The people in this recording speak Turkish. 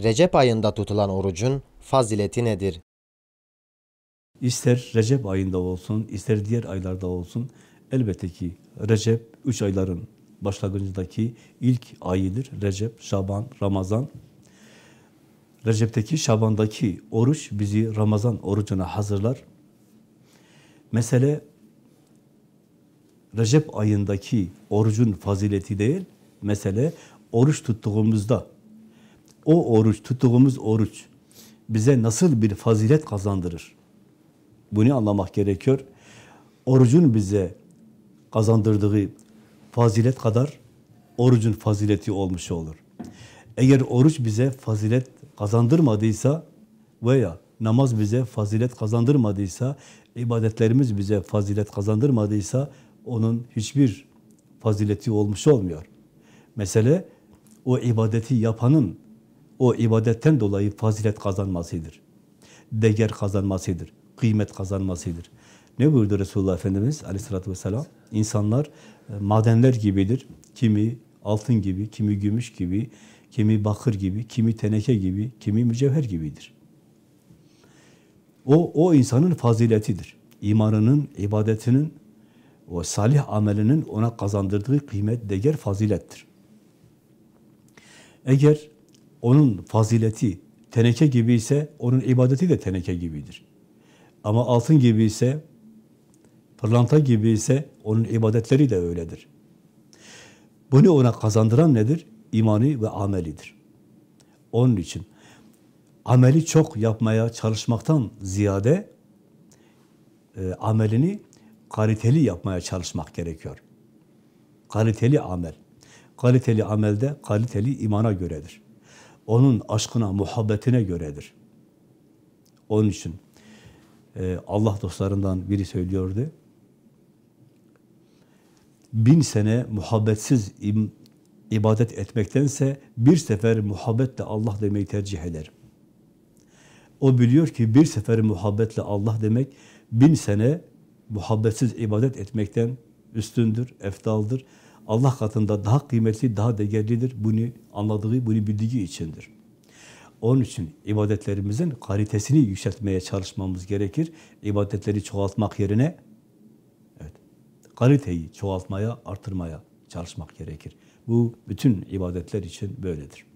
Recep ayında tutulan orucun fazileti nedir? İster Recep ayında olsun, ister diğer aylarda olsun elbette ki Recep üç ayların başlangıcındaki ilk ayıdır. Recep, Şaban, Ramazan. Recep'teki, Şaban'daki oruç bizi Ramazan orucuna hazırlar. Mesele Recep ayındaki orucun fazileti değil, mesele oruç tuttuğumuzda o oruç, tuttuğumuz oruç bize nasıl bir fazilet kazandırır? Bunu anlamak gerekiyor. Orucun bize kazandırdığı fazilet kadar orucun fazileti olmuş olur. Eğer oruç bize fazilet kazandırmadıysa veya namaz bize fazilet kazandırmadıysa, ibadetlerimiz bize fazilet kazandırmadıysa onun hiçbir fazileti olmuş olmuyor. Mesele o ibadeti yapanın o ibadetten dolayı fazilet kazanmasıdır. Değer kazanmasıdır. Kıymet kazanmasıdır. Ne buyurdu Resulullah Efendimiz aleyhissalatü vesselam? İnsanlar e, madenler gibidir. Kimi altın gibi, kimi gümüş gibi, kimi bakır gibi, kimi teneke gibi, kimi mücevher gibidir. O, o insanın faziletidir. İmanının, ibadetinin, o salih amelinin ona kazandırdığı kıymet, değer, fazilettir. Eğer onun fazileti teneke gibi ise onun ibadeti de teneke gibidir. Ama altın gibi ise, pırlanta gibi ise onun ibadetleri de öyledir. Bunu ona kazandıran nedir? İmanı ve amelidir. Onun için ameli çok yapmaya çalışmaktan ziyade e, amelini kaliteli yapmaya çalışmak gerekiyor. Kaliteli amel. Kaliteli amelde kaliteli imana göredir onun aşkına, muhabbetine göredir. Onun için e, Allah dostlarından biri söylüyordu. Bin sene muhabbetsiz im, ibadet etmektense bir sefer muhabbetle Allah demeyi tercih eder. O biliyor ki bir sefer muhabbetle Allah demek bin sene muhabbetsiz ibadet etmekten üstündür, eftaldır. Allah katında daha kıymetli, daha değerlidir. Bunu anladığı, bunu bildiği içindir. Onun için ibadetlerimizin kalitesini yükseltmeye çalışmamız gerekir. İbadetleri çoğaltmak yerine evet, kaliteyi çoğaltmaya, artırmaya çalışmak gerekir. Bu bütün ibadetler için böyledir.